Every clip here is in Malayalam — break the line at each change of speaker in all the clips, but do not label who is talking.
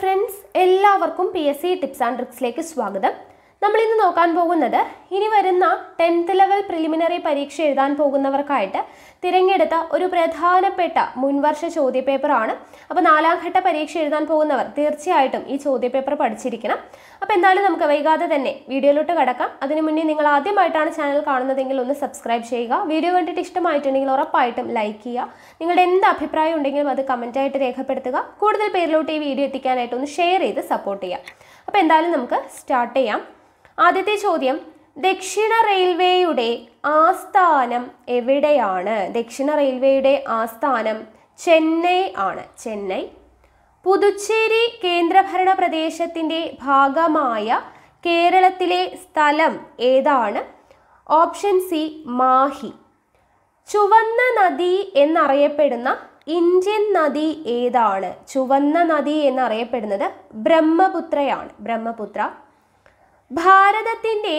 ഫ്രണ്ട്സ് എല്ലാവർക്കും P S C tips and ട്രിക്സിലേക്ക് സ്വാഗതം നമ്മൾ ഇന്ന് നോക്കാൻ പോകുന്നത് ഇനി വരുന്ന ടെൻത്ത് ലെവൽ പ്രിലിമിനറി പരീക്ഷ എഴുതാൻ പോകുന്നവർക്കായിട്ട് തിരഞ്ഞെടുത്ത ഒരു പ്രധാനപ്പെട്ട മുൻവർഷ ചോദ്യപേപ്പറാണ് അപ്പോൾ നാലാം ഘട്ട പരീക്ഷ എഴുതാൻ പോകുന്നവർ തീർച്ചയായിട്ടും ഈ ചോദ്യപേപ്പർ പഠിച്ചിരിക്കണം അപ്പോൾ എന്തായാലും നമുക്ക് വൈകാതെ തന്നെ വീഡിയോയിലോട്ട് കടക്കാം അതിന് മുന്നേ നിങ്ങൾ ആദ്യമായിട്ടാണ് ചാനൽ കാണുന്നതെങ്കിൽ ഒന്ന് സബ്സ്ക്രൈബ് ചെയ്യുക വീഡിയോ കണ്ടിട്ട് ഇഷ്ടമായിട്ടുണ്ടെങ്കിൽ ഉറപ്പായിട്ടും ലൈക്ക് ചെയ്യുക നിങ്ങളുടെ എന്ത് അഭിപ്രായം ഉണ്ടെങ്കിലും അത് കമൻറ്റായിട്ട് രേഖപ്പെടുത്തുക കൂടുതൽ പേരിലോട്ട് ഈ വീഡിയോ എത്തിക്കാനായിട്ട് ഒന്ന് ഷെയർ ചെയ്ത് സപ്പോർട്ട് ചെയ്യാം അപ്പോൾ എന്തായാലും നമുക്ക് സ്റ്റാർട്ട് ചെയ്യാം ആദ്യത്തെ ചോദ്യം ദക്ഷിണ റെയിൽവേയുടെ ആസ്ഥാനം എവിടെയാണ് ദക്ഷിണ റെയിൽവേയുടെ ആസ്ഥാനം ചെന്നൈ ആണ് ചെന്നൈ പുതുച്ചേരി കേന്ദ്രഭരണ പ്രദേശത്തിൻ്റെ ഭാഗമായ കേരളത്തിലെ സ്ഥലം ഏതാണ് ഓപ്ഷൻ സി മാഹി ചുവന്ന നദി എന്നറിയപ്പെടുന്ന ഇന്ത്യൻ നദി ഏതാണ് ചുവന്ന നദി എന്നറിയപ്പെടുന്നത് ബ്രഹ്മപുത്രയാണ് ബ്രഹ്മപുത്ര ഭാരതത്തിൻ്റെ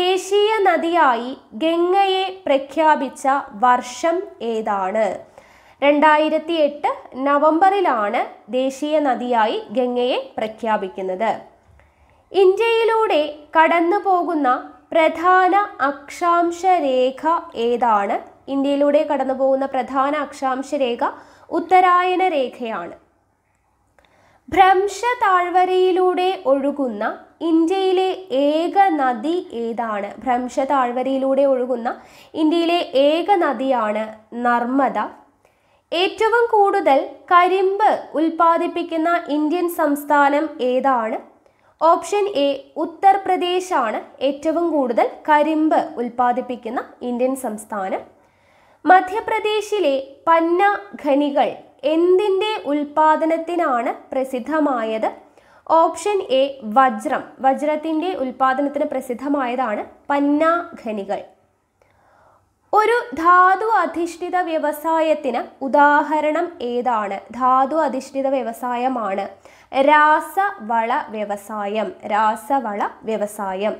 ദേശീയ നദിയായി ഗംഗയെ പ്രഖ്യാപിച്ച വർഷം ഏതാണ് രണ്ടായിരത്തി എട്ട് നവംബറിലാണ് ദേശീയ നദിയായി ഗംഗയെ പ്രഖ്യാപിക്കുന്നത് ഇന്ത്യയിലൂടെ കടന്നു പോകുന്ന പ്രധാന അക്ഷാംശ രേഖ ഏതാണ് ഇന്ത്യയിലൂടെ കടന്നു പോകുന്ന പ്രധാന അക്ഷാംശ രേഖ ഉത്തരായന രേഖയാണ് ഭ്രംശ താഴ്വരയിലൂടെ ഒഴുകുന്ന ഇന്ത്യയിലെ ഏക നദി ഏതാണ് ഭ്രംശ താഴ്വരയിലൂടെ ഒഴുകുന്ന ഇന്ത്യയിലെ ഏക നദിയാണ് നർമ്മദ ഏറ്റവും കൂടുതൽ കരിമ്പ് ഉൽപ്പാദിപ്പിക്കുന്ന ഇന്ത്യൻ സംസ്ഥാനം ഏതാണ് ഓപ്ഷൻ എ ഉത്തർപ്രദേശാണ് ഏറ്റവും കൂടുതൽ കരിമ്പ് ഉൽപ്പാദിപ്പിക്കുന്ന ഇന്ത്യൻ സംസ്ഥാനം മധ്യപ്രദേശിലെ പന്ന ഖനികൾ എന്തിൻ്റെ ഉൽപാദനത്തിനാണ് പ്രസിദ്ധമായത് ഓപ്ഷൻ എ വജ്രം വജ്രത്തിൻ്റെ ഉൽപാദനത്തിന് പ്രസിദ്ധമായതാണ് പന്ന ഖനികൾ ഒരു ധാതു അധിഷ്ഠിത വ്യവസായത്തിന് ഉദാഹരണം ഏതാണ് ധാതു അധിഷ്ഠിത വ്യവസായമാണ് രാസവള വ്യവസായം രാസവള വ്യവസായം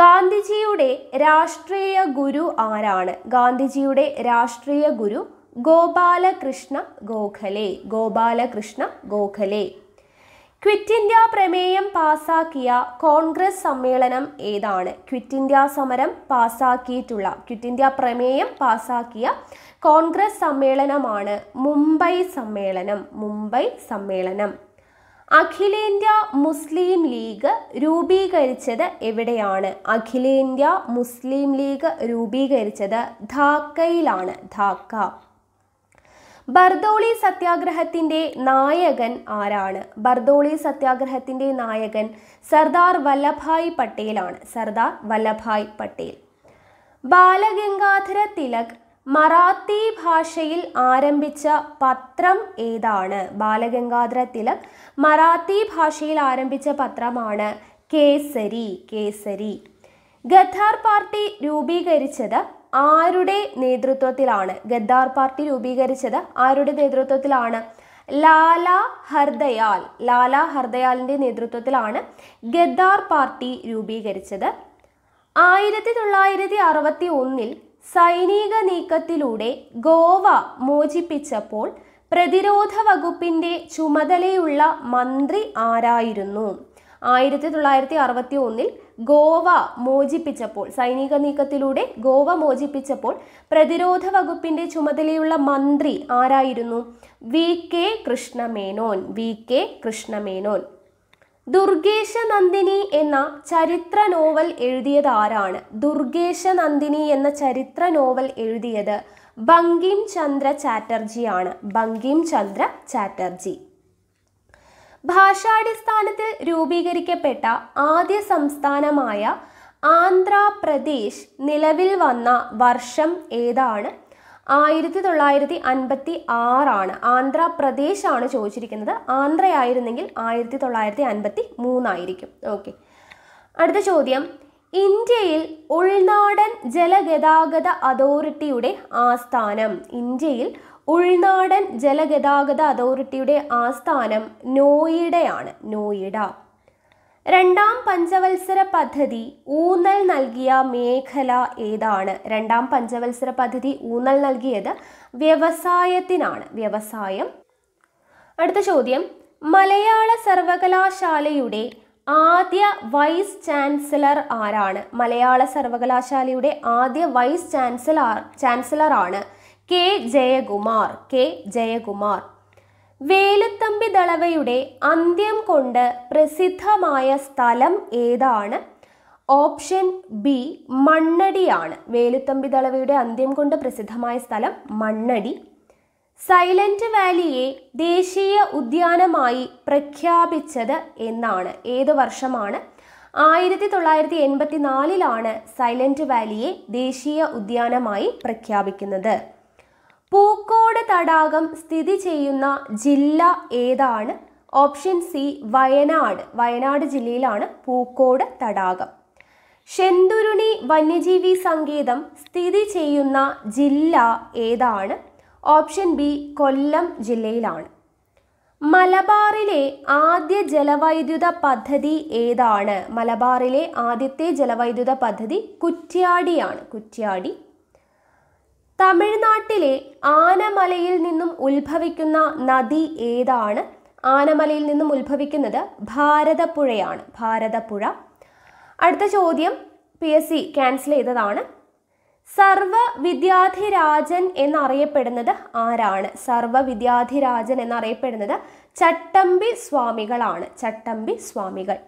ഗാന്ധിജിയുടെ രാഷ്ട്രീയ ഗുരു ആരാണ് ഗാന്ധിജിയുടെ രാഷ്ട്രീയ ഗുരു ഗോപാലകൃഷ്ണ ഗോഖലെ ഗോപാലകൃഷ്ണ ഗോഖലെ ക്വിറ്റ് ഇന്ത്യ പ്രമേയം പാസാക്കിയ കോൺഗ്രസ് സമ്മേളനം ഏതാണ് ക്വിറ്റ് ഇന്ത്യ സമരം പാസാക്കിയിട്ടുള്ള ക്വിറ്റ് ഇന്ത്യ പ്രമേയം പാസാക്കിയ കോൺഗ്രസ് സമ്മേളനമാണ് മുംബൈ സമ്മേളനം മുംബൈ സമ്മേളനം അഖിലേന്ത്യാ മുസ്ലിം ലീഗ് രൂപീകരിച്ചത് എവിടെയാണ് അഖിലേന്ത്യാ മുസ്ലിം ലീഗ് രൂപീകരിച്ചത് ധാക്കയിലാണ് ധാക്ക ബർദോളി സത്യാഗ്രഹത്തിൻ്റെ നായകൻ ആരാണ് ബർദോളി സത്യാഗ്രഹത്തിൻ്റെ നായകൻ സർദാർ വല്ലഭായ് പട്ടേലാണ് സർദാർ വല്ലഭായ് പട്ടേൽ ബാലഗംഗാധര തിലക് മറാത്തി ഭാഷയിൽ ആരംഭിച്ച പത്രം ഏതാണ് ബാലഗംഗാധര തിലക് മറാത്തി ഭാഷയിൽ ആരംഭിച്ച പത്രമാണ് കേസരി കേസരി ഗദ്ദാർ പാർട്ടി രൂപീകരിച്ചത് ആരുടെ നേതൃത്വത്തിലാണ് ഗദ്ദാർ പാർട്ടി രൂപീകരിച്ചത് ആരുടെ നേതൃത്വത്തിലാണ് ലാല ഹർദയാൽ ലാല ഹർദയാലിൻ്റെ നേതൃത്വത്തിലാണ് ഗദ്ദാർ പാർട്ടി രൂപീകരിച്ചത് ആയിരത്തി തൊള്ളായിരത്തി അറുപത്തി ഒന്നിൽ സൈനിക നീക്കത്തിലൂടെ ഗോവ മോചിപ്പിച്ചപ്പോൾ പ്രതിരോധ വകുപ്പിൻ്റെ ചുമതലയുള്ള മന്ത്രി ആരായിരുന്നു ആയിരത്തി തൊള്ളായിരത്തി അറുപത്തി ഒന്നിൽ ഗോവ മോചിപ്പിച്ചപ്പോൾ സൈനിക നീക്കത്തിലൂടെ ഗോവ മോചിപ്പിച്ചപ്പോൾ പ്രതിരോധ വകുപ്പിന്റെ ചുമതലയുള്ള മന്ത്രി ആരായിരുന്നു V K Krishna Menon V K Krishna Menon Durgesha Nandini എന്ന ചരിത്ര നോവൽ എഴുതിയത് ആരാണ് ദുർഗേശ നന്ദിനി എന്ന ചരിത്ര നോവൽ എഴുതിയത് ബങ്കിം ചന്ദ്ര ചാറ്റർജിയാണ് ബങ്കിം ചന്ദ്ര ചാറ്റർജി ഭാഷാടിസ്ഥാനത്തിൽ രൂപീകരിക്കപ്പെട്ട ആദ്യ സംസ്ഥാനമായ ആന്ധ്രാപ്രദേശ് നിലവിൽ വന്ന വർഷം ഏതാണ് ആയിരത്തി തൊള്ളായിരത്തി അൻപത്തി ആറാണ് ആന്ധ്രാപ്രദേശ് ആണ് ചോദിച്ചിരിക്കുന്നത് ആന്ധ്രയായിരുന്നെങ്കിൽ ആയിരത്തി തൊള്ളായിരത്തി അൻപത്തി മൂന്നായിരിക്കും ഓക്കെ അടുത്ത ചോദ്യം ഇന്ത്യയിൽ ഉൾനാടൻ ജലഗതാഗത അതോറിറ്റിയുടെ ആസ്ഥാനം ഇന്ത്യയിൽ ഉൾനാടൻ ജലഗതാഗത അതോറിറ്റിയുടെ ആസ്ഥാനം നോയിഡയാണ് നോയിഡ രണ്ടാം പഞ്ചവത്സര പദ്ധതി ഊന്നൽ നൽകിയ മേഖല ഏതാണ് രണ്ടാം പഞ്ചവത്സര പദ്ധതി ഊന്നൽ നൽകിയത് വ്യവസായത്തിനാണ് വ്യവസായം അടുത്ത ചോദ്യം മലയാള സർവകലാശാലയുടെ ആദ്യ വൈസ് ചാൻസലർ ആരാണ് മലയാള സർവകലാശാലയുടെ ആദ്യ വൈസ് ചാൻസലർ ചാൻസലർ ആണ് കെ ജയകുമാർ കെ ജയകുമാർ വേലുത്തമ്പി ദളവയുടെ അന്ത്യം കൊണ്ട് പ്രസിദ്ധമായ സ്ഥലം ഏതാണ് ഓപ്ഷൻ ബി മണ്ണടിയാണ് വേലുത്തമ്പി ദളവയുടെ അന്ത്യം കൊണ്ട് പ്രസിദ്ധമായ സ്ഥലം മണ്ണടി സൈലന്റ് വാലിയെ ദേശീയ ഉദ്യാനമായി പ്രഖ്യാപിച്ചത് എന്നാണ് ഏത് വർഷമാണ് ആയിരത്തി തൊള്ളായിരത്തി എൺപത്തി നാലിലാണ് സൈലന്റ് വാലിയെ ദേശീയ ഉദ്യാനമായി പ്രഖ്യാപിക്കുന്നത് പൂക്കോട് തടാകം സ്ഥിതി ചെയ്യുന്ന ജില്ല ഏതാണ് ഓപ്ഷൻ സി വയനാട് വയനാട് ജില്ലയിലാണ് പൂക്കോട് തടാകം ഷെന്തുരുണി വന്യജീവി സങ്കേതം സ്ഥിതി ചെയ്യുന്ന ജില്ല ഏതാണ് ഓപ്ഷൻ ബി കൊല്ലം ജില്ലയിലാണ് മലബാറിലെ ആദ്യ ജലവൈദ്യുത പദ്ധതി ഏതാണ് മലബാറിലെ ആദ്യത്തെ ജലവൈദ്യുത പദ്ധതി കുറ്റ്യാടിയാണ് കുറ്റ്യാടി തമിഴ്നാട്ടിലെ ആനമലയിൽ നിന്നും ഉത്ഭവിക്കുന്ന നദി ഏതാണ് ആനമലയിൽ നിന്നും ഉത്ഭവിക്കുന്നത് ഭാരതപ്പുഴയാണ് ഭാരതപ്പുഴ അടുത്ത ചോദ്യം പി എസ് സി ക്യാൻസൽ ചെയ്തതാണ് സർവ വിദ്യാധിരാജൻ എന്നറിയപ്പെടുന്നത് ആരാണ് സർവ വിദ്യാധിരാജൻ എന്നറിയപ്പെടുന്നത് ചട്ടമ്പി സ്വാമികളാണ് ചട്ടമ്പി സ്വാമികൾ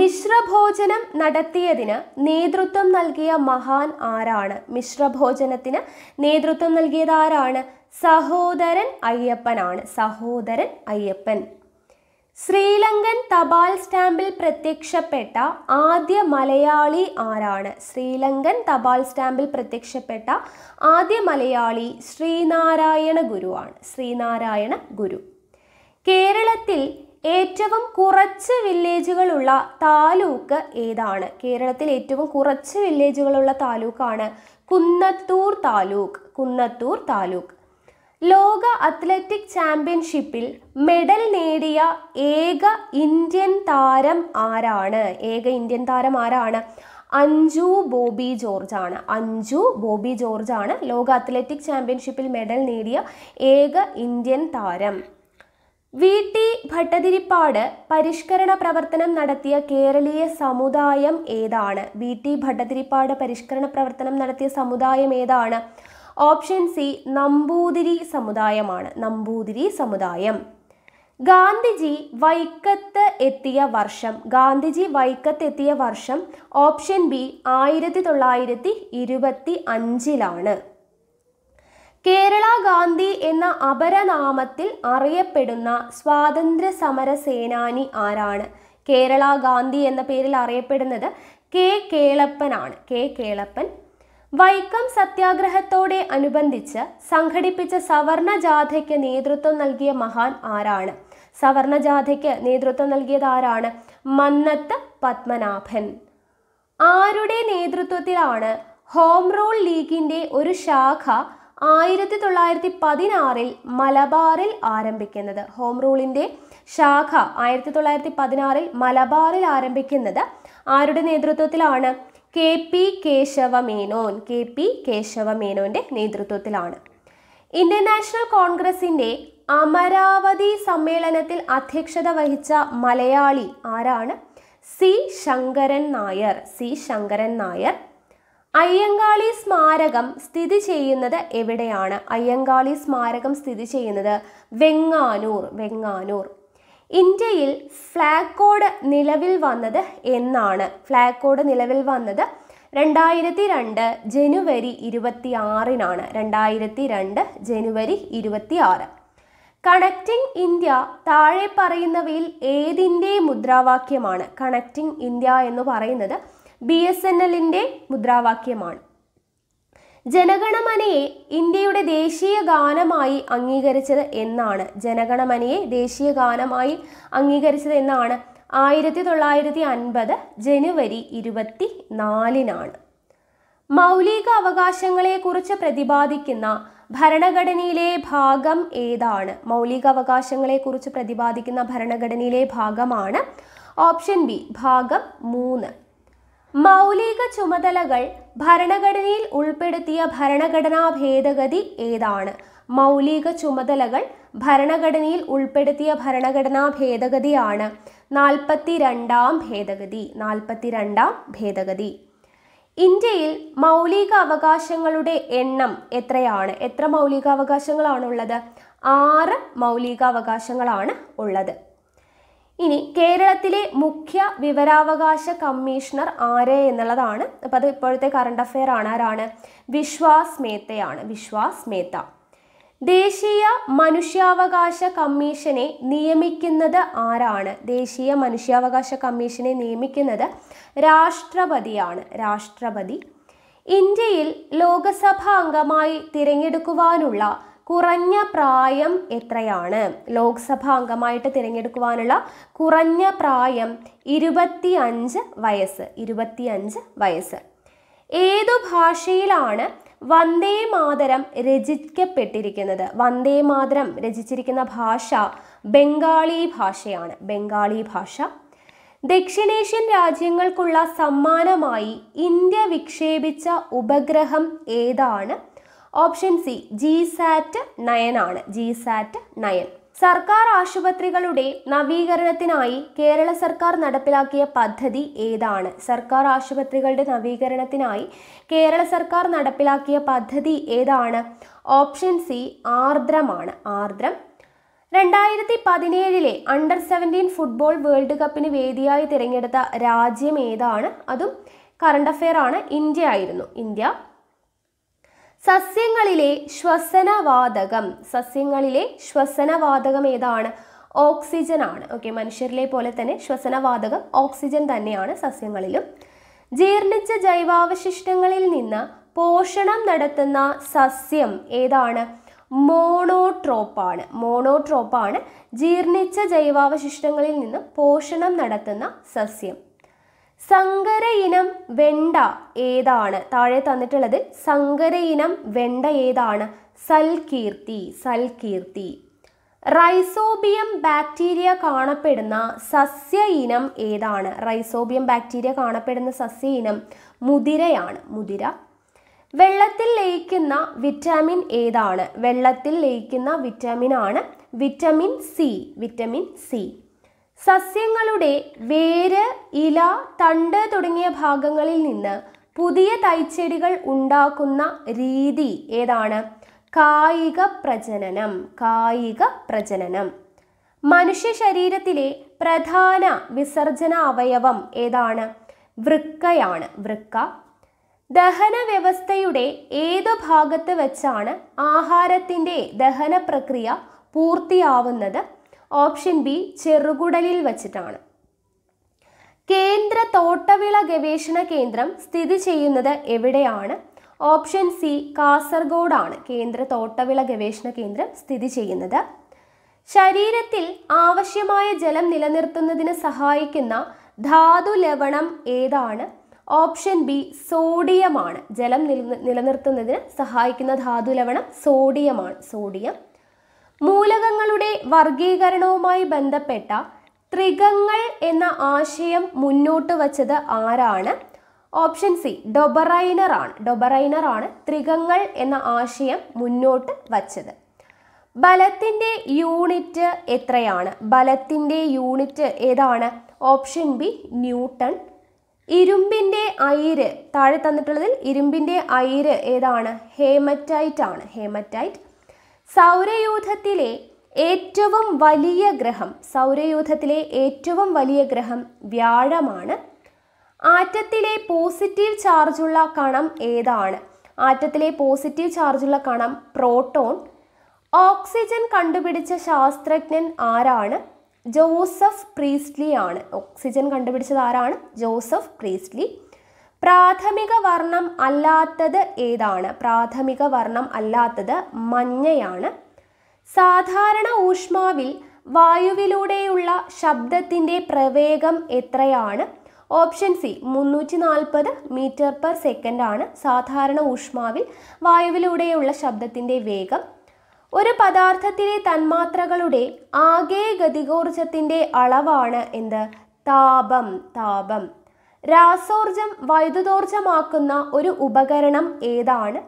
മിശ്രഭോജനം നടത്തിയതിന് നേതൃത്വം നൽകിയ മഹാൻ ആരാണ് മിശ്രഭോജനത്തിന് നേതൃത്വം നൽകിയത് ആരാണ് സഹോദരൻ അയ്യപ്പനാണ് സഹോദരൻ അയ്യപ്പൻ ശ്രീലങ്കൻ തപാൽ സ്റ്റാമ്പിൽ പ്രത്യക്ഷപ്പെട്ട ആദ്യ മലയാളി ആരാണ് ശ്രീലങ്കൻ തപാൽ സ്റ്റാമ്പിൽ പ്രത്യക്ഷപ്പെട്ട ആദ്യ മലയാളി ശ്രീനാരായണ ഗുരുവാണ് ശ്രീനാരായണ ഗുരു കേരളത്തിൽ ഏറ്റവും കുറച്ച് വില്ലേജുകളുള്ള താലൂക്ക് ഏതാണ് കേരളത്തിൽ ഏറ്റവും കുറച്ച് വില്ലേജുകളുള്ള താലൂക്കാണ് കുന്നത്തൂർ താലൂക്ക് കുന്നത്തൂർ താലൂക്ക് ലോക അത്ലറ്റിക് ചാമ്പ്യൻഷിപ്പിൽ മെഡൽ നേടിയ ഏക ഇന്ത്യൻ താരം ആരാണ് ഏക ഇന്ത്യൻ താരം ആരാണ് അഞ്ജു ബോബി ജോർജ് ആണ് അഞ്ജു ബോബി ജോർജ് ആണ് ലോക അത്ലറ്റിക് ചാമ്പ്യൻഷിപ്പിൽ മെഡൽ നേടിയ ഏക ഇന്ത്യൻ താരം വി ടി ഭട്ടതിരിപ്പാട് പരിഷ്കരണ പ്രവർത്തനം നടത്തിയ കേരളീയ സമുദായം ഏതാണ് വി ടി ഭട്ടതിരിപ്പാട് പരിഷ്കരണ പ്രവർത്തനം നടത്തിയ സമുദായം ഏതാണ് ഓപ്ഷൻ സി നമ്പൂതിരി സമുദായമാണ് നമ്പൂതിരി സമുദായം ഗാന്ധിജി വൈക്കത്ത് എത്തിയ വർഷം ഗാന്ധിജി വൈക്കത്ത് എത്തിയ വർഷം ഓപ്ഷൻ ബി ആയിരത്തി തൊള്ളായിരത്തി ഇരുപത്തി അഞ്ചിലാണ് കേരള ഗാന്ധി എന്ന അപരനാമത്തിൽ അറിയപ്പെടുന്ന സ്വാതന്ത്ര്യ സമര സേനാനി ആരാണ് കേരള ഗാന്ധി എന്ന പേരിൽ അറിയപ്പെടുന്നത് കെ കേളപ്പനാണ് കെ കേളപ്പൻ വൈക്കം സത്യാഗ്രഹത്തോടെ അനുബന്ധിച്ച് സംഘടിപ്പിച്ച സവർണ ജാഥയ്ക്ക് നേതൃത്വം നൽകിയ മഹാൻ ആരാണ് സവർണ ജാഥയ്ക്ക് നേതൃത്വം നൽകിയത് ആരാണ് മന്നത്ത് പത്മനാഭൻ ആരുടെ നേതൃത്വത്തിലാണ് ഹോം റൂൾ ലീഗിൻ്റെ ഒരു ശാഖ ആയിരത്തി തൊള്ളായിരത്തി പതിനാറിൽ മലബാറിൽ ആരംഭിക്കുന്നത് ഹോം റൂളിൻ്റെ ശാഖ ആയിരത്തി തൊള്ളായിരത്തി പതിനാറിൽ മലബാറിൽ ആരംഭിക്കുന്നത് ആരുടെ നേതൃത്വത്തിലാണ് K P Keshava Menon K P Keshava മേനോൻ്റെ നേതൃത്വത്തിലാണ് ഇന്ത്യൻ നാഷണൽ കോൺഗ്രസിൻ്റെ അമരാവതി സമ്മേളനത്തിൽ അധ്യക്ഷത വഹിച്ച മലയാളി ആരാണ് സി ശങ്കരൻ നായർ സി ശങ്കരൻ നായർ അയ്യങ്കാളി സ്മാരകം സ്ഥിതി ചെയ്യുന്നത് എവിടെയാണ് അയ്യങ്കാളി സ്മാരകം സ്ഥിതി ചെയ്യുന്നത് വെങ്ങാനൂർ വെങ്ങാനൂർ ഇന്ത്യയിൽ ഫ്ലാഗ് കോഡ് നിലവിൽ വന്നത് എന്നാണ് ഫ്ലാഗ് കോഡ് നിലവിൽ വന്നത് രണ്ടായിരത്തി രണ്ട് ജനുവരി ഇരുപത്തി ആറിനാണ് രണ്ടായിരത്തി രണ്ട് ജനുവരി ഇരുപത്തി ആറ് കണക്റ്റിംഗ് ഇന്ത്യ താഴെ പറയുന്നവയിൽ ഏതിൻ്റെ മുദ്രാവാക്യമാണ് കണക്റ്റിംഗ് ഇന്ത്യ എന്ന് പറയുന്നത് ബി എസ് എൻ എല്ലിൻ്റെ മുദ്രാവാക്യമാണ് ജനഗണമനയെ ഇന്ത്യയുടെ ദേശീയ ഗാനമായി അംഗീകരിച്ചത് എന്നാണ് ജനഗണമനയെ ദേശീയ ഗാനമായി അംഗീകരിച്ചത് എന്നാണ് ആയിരത്തി തൊള്ളായിരത്തി അൻപത് ജനുവരി ഇരുപത്തി നാലിനാണ് മൗലിക അവകാശങ്ങളെക്കുറിച്ച് പ്രതിപാദിക്കുന്ന ഭരണഘടനയിലെ ഭാഗം ഏതാണ് മൗലിക അവകാശങ്ങളെക്കുറിച്ച് പ്രതിപാദിക്കുന്ന ഭരണഘടനയിലെ ഭാഗമാണ് ഓപ്ഷൻ ബി ഭാഗം മൂന്ന് മൗലിക ചുമതലകൾ ഭരണഘടനയിൽ ഉൾപ്പെടുത്തിയ ഭരണഘടനാ ഭേദഗതി ഏതാണ് മൗലിക ചുമതലകൾ ഭരണഘടനയിൽ ഉൾപ്പെടുത്തിയ ഭരണഘടനാ ഭേദഗതിയാണ് നാൽപ്പത്തിരണ്ടാം ഭേദഗതി നാൽപ്പത്തിരണ്ടാം ഭേദഗതി ഇന്ത്യയിൽ മൗലിക അവകാശങ്ങളുടെ എണ്ണം എത്രയാണ് എത്ര മൗലികാവകാശങ്ങളാണുള്ളത് ആറ് മൗലികാവകാശങ്ങളാണ് ഉള്ളത് ഇനി കേരളത്തിലെ മുഖ്യ വിവരാവകാശ കമ്മീഷണർ ആര് എന്നുള്ളതാണ് അപ്പോൾ അത് ഇപ്പോഴത്തെ കറണ്ട് അഫെയർ ആണ് ആരാണ് വിശ്വാസ് മേത്തയാണ് വിശ്വാസ് മേത്ത ദേശീയ മനുഷ്യാവകാശ കമ്മീഷനെ നിയമിക്കുന്നത് ആരാണ് ദേശീയ മനുഷ്യാവകാശ കമ്മീഷനെ നിയമിക്കുന്നത് രാഷ്ട്രപതിയാണ് രാഷ്ട്രപതി ഇന്ത്യയിൽ ലോകസഭാ അംഗമായി തിരഞ്ഞെടുക്കുവാനുള്ള കുറഞ്ഞ പ്രായം എത്രയാണ് ലോക്സഭാ അംഗമായിട്ട് തിരഞ്ഞെടുക്കുവാനുള്ള കുറഞ്ഞ പ്രായം ഇരുപത്തി അഞ്ച് വയസ്സ് ഇരുപത്തി അഞ്ച് വയസ്സ് ഏതു ഭാഷയിലാണ് വന്ദേ മാതരം രചിക്കപ്പെട്ടിരിക്കുന്നത് വന്ദേ മാതരം രചിച്ചിരിക്കുന്ന ഭാഷ ബംഗാളി ഭാഷയാണ് ബംഗാളി ഭാഷ ദക്ഷിണേഷ്യൻ രാജ്യങ്ങൾക്കുള്ള സമ്മാനമായി ഇന്ത്യ വിക്ഷേപിച്ച ഉപഗ്രഹം ഏതാണ് option C G sat nine ആണ് ജി സാറ്റ് നയൻ സർക്കാർ ആശുപത്രികളുടെ നവീകരണത്തിനായി കേരള സർക്കാർ നടപ്പിലാക്കിയ പദ്ധതി ഏതാണ് സർക്കാർ ആശുപത്രികളുടെ നവീകരണത്തിനായി കേരള സർക്കാർ നടപ്പിലാക്കിയ പദ്ധതി ഏതാണ് ഓപ്ഷൻ സി ആർദ്രമാണ് ആർദ്രം രണ്ടായിരത്തി പതിനേഴിലെ അണ്ടർ സെവൻറ്റീൻ ഫുട്ബോൾ വേൾഡ് കപ്പിന് വേദിയായി തിരഞ്ഞെടുത്ത രാജ്യം ഏതാണ് അതും കറണ്ട് അഫെയർ ആണ് ഇന്ത്യ ആയിരുന്നു ഇന്ത്യ സസ്യങ്ങളിലെ ശ്വസനവാതകം സസ്യങ്ങളിലെ ശ്വസനവാതകം ഏതാണ് ഓക്സിജൻ ആണ് ഓക്കെ മനുഷ്യരിലെ പോലെ തന്നെ ശ്വസനവാതകം ഓക്സിജൻ തന്നെയാണ് സസ്യങ്ങളിലും ജീർണിച്ച ജൈവാവശിഷ്ടങ്ങളിൽ നിന്ന് പോഷണം നടത്തുന്ന സസ്യം ഏതാണ് മോണോട്രോപ്പാണ് മോണോട്രോപ്പാണ് ജീർണിച്ച ജൈവാവശിഷ്ടങ്ങളിൽ നിന്ന് പോഷണം നടത്തുന്ന സസ്യം സങ്കര ഇനം വെണ്ട ഏതാണ് താഴെ തന്നിട്ടുള്ളതിൽ സങ്കര ഇനം വെണ്ട ഏതാണ് സൽകീർത്തി സൽകീർത്തി റൈസോബിയം ബാക്ടീരിയ കാണപ്പെടുന്ന സസ്യ ഇനം ഏതാണ് റൈസോബിയം ബാക്ടീരിയ കാണപ്പെടുന്ന സസ്യ ഇനം മുതിരയാണ് മുതിര വെള്ളത്തിൽ ലയിക്കുന്ന വിറ്റാമിൻ ഏതാണ് വെള്ളത്തിൽ ലയിക്കുന്ന വിറ്റാമിൻ ആണ് വിറ്റാമിൻ സി വിറ്റാമിൻ സി സസ്യങ്ങളുടെ വേര് ഇല തണ്ട് തുടങ്ങിയ ഭാഗങ്ങളിൽ നിന്ന് പുതിയ തൈച്ചെടികൾ ഉണ്ടാക്കുന്ന രീതി ഏതാണ് കായിക പ്രജനനം കായിക പ്രജനനം മനുഷ്യ ശരീരത്തിലെ പ്രധാന വിസർജന അവയവം ഏതാണ് വൃക്കയാണ് വൃക്ക ദഹന വ്യവസ്ഥയുടെ ഏത് ഭാഗത്ത് വെച്ചാണ് ആഹാരത്തിൻ്റെ ദഹന പ്രക്രിയ പൂർത്തിയാവുന്നത് ഓപ്ഷൻ ബി ചെറുകുടലിൽ വച്ചിട്ടാണ് കേന്ദ്ര തോട്ടവിള ഗവേഷണ കേന്ദ്രം സ്ഥിതി ചെയ്യുന്നത് എവിടെയാണ് ഓപ്ഷൻ സി കാസർഗോഡാണ് കേന്ദ്ര തോട്ടവിള ഗവേഷണ കേന്ദ്രം സ്ഥിതി ചെയ്യുന്നത് ശരീരത്തിൽ ആവശ്യമായ ജലം നിലനിർത്തുന്നതിന് സഹായിക്കുന്ന ധാതു ലവണം ഏതാണ് ഓപ്ഷൻ ബി സോഡിയമാണ് ജലം നിലനിർത്തുന്നതിന് സഹായിക്കുന്ന ധാതു ലവണം സോഡിയമാണ് സോഡിയം മൂലകങ്ങളുടെ വർഗീകരണവുമായി ബന്ധപ്പെട്ട ത്രികങ്ങൾ എന്ന ആശയം മുന്നോട്ട് വച്ചത് ആരാണ് ഓപ്ഷൻ സി ഡൊബറൈനർ ആണ് ഡൊബറൈനർ ആണ് ത്രികങ്ങൾ എന്ന ആശയം മുന്നോട്ട് വച്ചത് ബലത്തിൻ്റെ യൂണിറ്റ് എത്രയാണ് ബലത്തിൻ്റെ യൂണിറ്റ് ഏതാണ് ഓപ്ഷൻ ബി ന്യൂട്ടൺ ഇരുമ്പിൻ്റെ അയിര് താഴെ തന്നിട്ടുള്ളതിൽ ഇരുമ്പിൻ്റെ അയിര് ഏതാണ് ഹേമറ്റൈറ്റ് ആണ് ഹേമറ്റൈറ്റ് സൗരയൂഥത്തിലെ ഏറ്റവും വലിയ ഗ്രഹം സൗരയൂഥത്തിലെ ഏറ്റവും വലിയ ഗ്രഹം വ്യാഴമാണ് ആറ്റത്തിലെ പോസിറ്റീവ് ചാർജുള്ള കണം ഏതാണ് ആറ്റത്തിലെ പോസിറ്റീവ് ചാർജുള്ള കണം പ്രോട്ടോൺ ഓക്സിജൻ കണ്ടുപിടിച്ച ശാസ്ത്രജ്ഞൻ ആരാണ് ജോസഫ് പ്രീസ്റ്റ്ലി ആണ് ഓക്സിജൻ കണ്ടുപിടിച്ചത് ആരാണ് ജോസഫ് പ്രീസ്റ്റ്ലി പ്രാഥമിക വർണ്ണം അല്ലാത്തത് ഏതാണ് പ്രാഥമിക വർണ്ണം അല്ലാത്തത് മഞ്ഞയാണ് സാധാരണ ഊഷ്മാവിൽ വായുവിലൂടെയുള്ള ശബ്ദത്തിൻ്റെ പ്രവേഗം എത്രയാണ് ഓപ്ഷൻ സി മുന്നൂറ്റി നാൽപ്പത് മീറ്റർ പെർ സെക്കൻഡ് ആണ് സാധാരണ ഊഷ്മാവിൽ വായുവിലൂടെയുള്ള ശബ്ദത്തിൻ്റെ വേഗം ഒരു പദാർത്ഥത്തിലെ തന്മാത്രകളുടെ ആകെ ഗതികോർജത്തിൻ്റെ അളവാണ് എന്ത് താപം താപം രാസോർജം വൈദ്യുതോർജ്ജമാക്കുന്ന ഒരു ഉപകരണം ഏതാണ്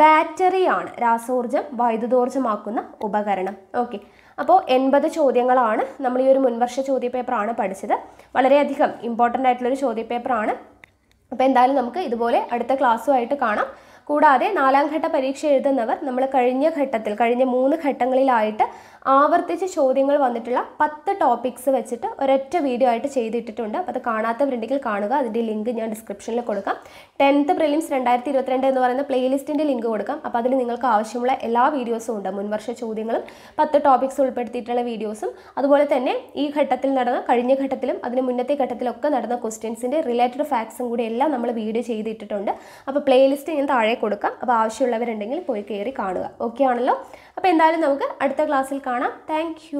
ബാറ്ററിയാണ് രാസോർജം വൈദ്യുതോർജ്ജമാക്കുന്ന ഉപകരണം ഓക്കെ അപ്പോൾ എൺപത് ചോദ്യങ്ങളാണ് നമ്മൾ ഈ ഒരു മുൻവർഷ പേപ്പറാണ് പഠിച്ചത് വളരെയധികം ഇമ്പോർട്ടൻ്റ് ആയിട്ടുള്ളൊരു പേപ്പറാണ് അപ്പോൾ എന്തായാലും നമുക്ക് ഇതുപോലെ അടുത്ത ക്ലാസ്സുമായിട്ട് കാണാം കൂടാതെ നാലാം ഘട്ട പരീക്ഷ എഴുതുന്നവർ നമ്മൾ കഴിഞ്ഞ ഘട്ടത്തിൽ കഴിഞ്ഞ മൂന്ന് ഘട്ടങ്ങളിലായിട്ട് ആവർത്തിച്ച് ചോദ്യങ്ങൾ വന്നിട്ടുള്ള പത്ത് ടോപ്പിക്സ് വെച്ചിട്ട് ഒരൊറ്റ വീഡിയോ ആയിട്ട് ചെയ്തിട്ടിട്ടുണ്ട് അപ്പോൾ അത് കാണാത്തവരുണ്ടെങ്കിൽ കാണുക അതിൻ്റെ ലിങ്ക് ഞാൻ ഡിസ്ക്രിപ്ഷനിൽ കൊടുക്കാം ടെൻത്ത് പ്രിലിംസ് രണ്ടായിരത്തി ഇരുപത്തിരണ്ട് എന്ന് പറയുന്ന പ്ലേലിസ്റ്റിൻ്റെ ലിങ്ക് കൊടുക്കാം അപ്പോൾ അതിൽ നിങ്ങൾക്ക് ആവശ്യമുള്ള എല്ലാ വീഡിയോസും ഉണ്ട് മുൻവർഷ ചോദ്യങ്ങളും പത്ത് ടോപ്പിക്സ് ഉൾപ്പെടുത്തിയിട്ടുള്ള വീഡിയോസും അതുപോലെ തന്നെ ഈ ഘട്ടത്തിൽ നടന്ന കഴിഞ്ഞ ഘട്ടത്തിലും അതിന് മുന്നത്തെ ഘട്ടത്തിലൊക്കെ നടന്ന ക്വസ്റ്റ്യൻസിൻ്റെ റിലേറ്റഡ് ഫാക്ട്സും കൂടി എല്ലാം നമ്മൾ വീഡിയോ ചെയ്തിട്ടിട്ടുണ്ട് അപ്പോൾ പ്ലേലിസ്റ്റ് ഞാൻ താഴെ കൊടുക്കാം അപ്പോൾ ആവശ്യമുള്ളവരുണ്ടെങ്കിൽ പോയി കയറി കാണുക ഓക്കെ ആണല്ലോ അപ്പോൾ എന്തായാലും നമുക്ക് അടുത്ത ക്ലാസ്സിൽ കാണാം താങ്ക്